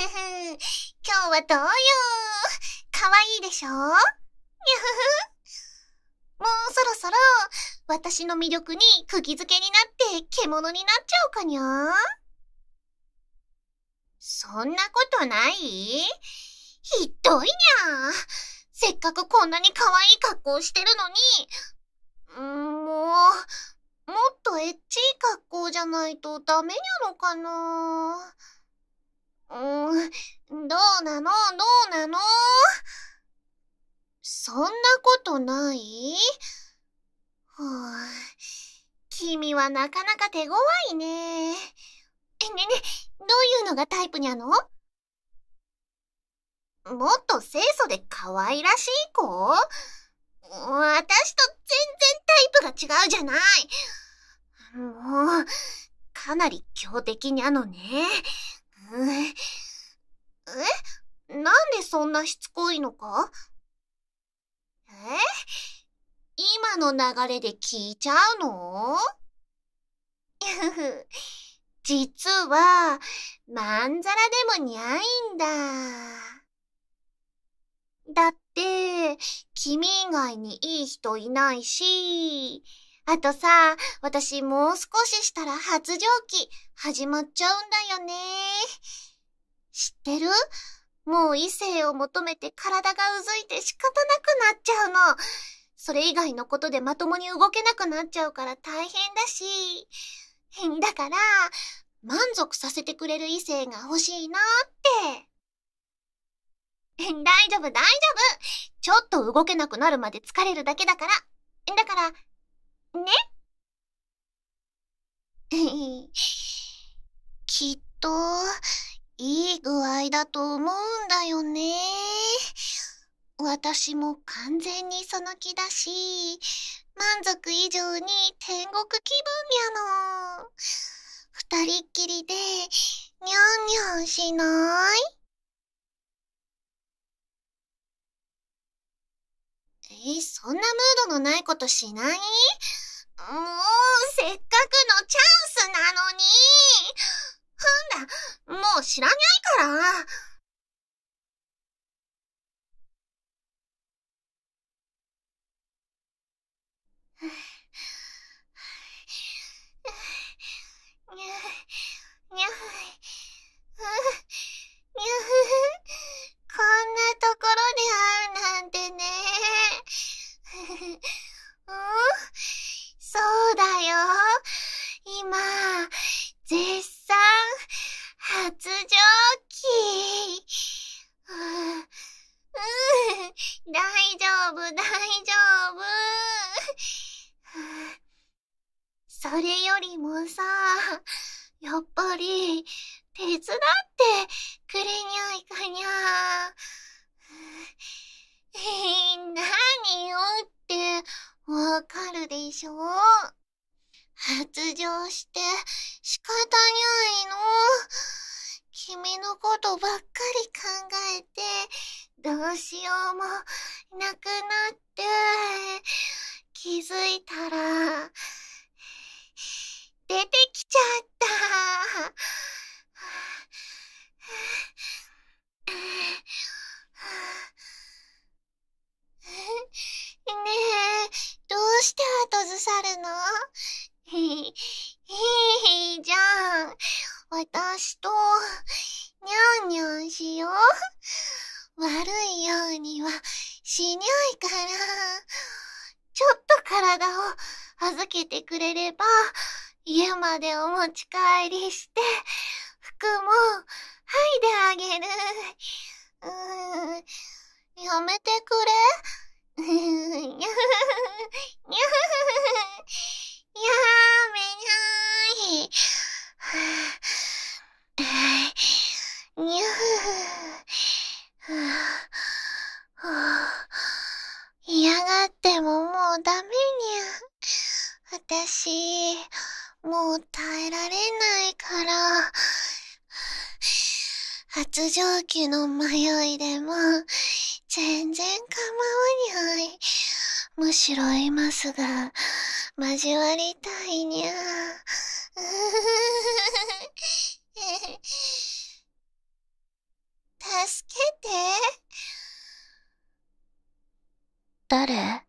ふふ。今日はどうよ。かわいいでしょにゃふふ。もうそろそろ、私の魅力に釘付けになって獣になっちゃうかにゃそんなことないひどいにゃせっかくこんなに可愛い格好してるのに、んもう、もっとエッチい格好じゃないとダメにゃのかなうーん、どうなのどうなのそんなことないはぅ、君はなかなか手強いね。え、ねね、どういうのがタイプにゃのもっと清楚で可愛らしい子私と全然タイプが違うじゃない。もう、かなり強敵にゃのね。そんなしつこいのかえ今の流れで聞いちゃうのふふ、実は、まんざらでもにゃいんだ。だって、君以外にいい人いないし、あとさ、私もう少ししたら発情期始まっちゃうんだよね。知ってるもう異性を求めて体がうずいて仕方なくなっちゃうの。それ以外のことでまともに動けなくなっちゃうから大変だし。だから、満足させてくれる異性が欲しいなーって。大丈夫大丈夫。ちょっと動けなくなるまで疲れるだけだから。だから、ね きっと、いい具合だと思うんだよね私も完全にその気だし満足以上に天国気分やの二人っきりでにゃんにゃんしないえそんなムードのないことしないもうせっかくのチャンスなのにふんだ、もう知らにゃいから。それよりもさ、やっぱり、手伝ってくれにゃいかにゃ。え何をって、わかるでしょ発情して仕方にゃいの。君のことばっかり考えて、どうしようもなくなって、気づいたら、出てきちゃった。ねえ、どうして後ずさるのいい、いいじゃん。私と、にゃんにゃんしよう。悪いようには、しにゃいから。ちょっと体を預けてくれれば、家までお持ち帰りして、服も、はいであげる。うーん、やめてくれ。にゃふふふ、にゃふふふ、やーめにゃーい。にゃふふ、嫌がってももうダメにゃ。私、耐えられないから発情期の迷いでも全然構わにゃいむしろ今すぐ交わりたいにゃ 助けて誰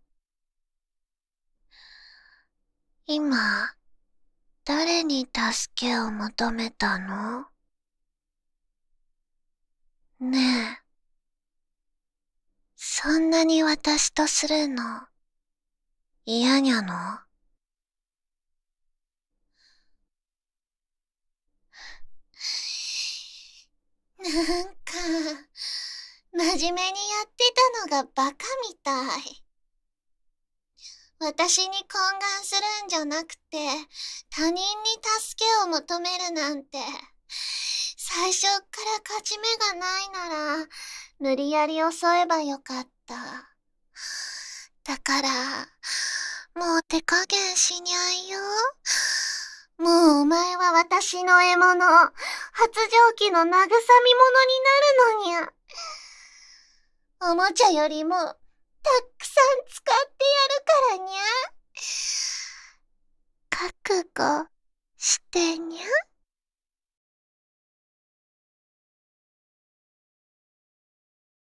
今誰に助けを求めたのねえそんなに私とするの嫌にゃのなんか真面目にやってたのがバカみたい私に懇願するんじゃなくて、他人に助けを求めるなんて、最初から勝ち目がないなら、無理やり襲えばよかった。だから、もう手加減しにゃいよ。もうお前は私の獲物、発情期の慰み者になるのにゃ。おもちゃよりも、たっくさん使ってやかか。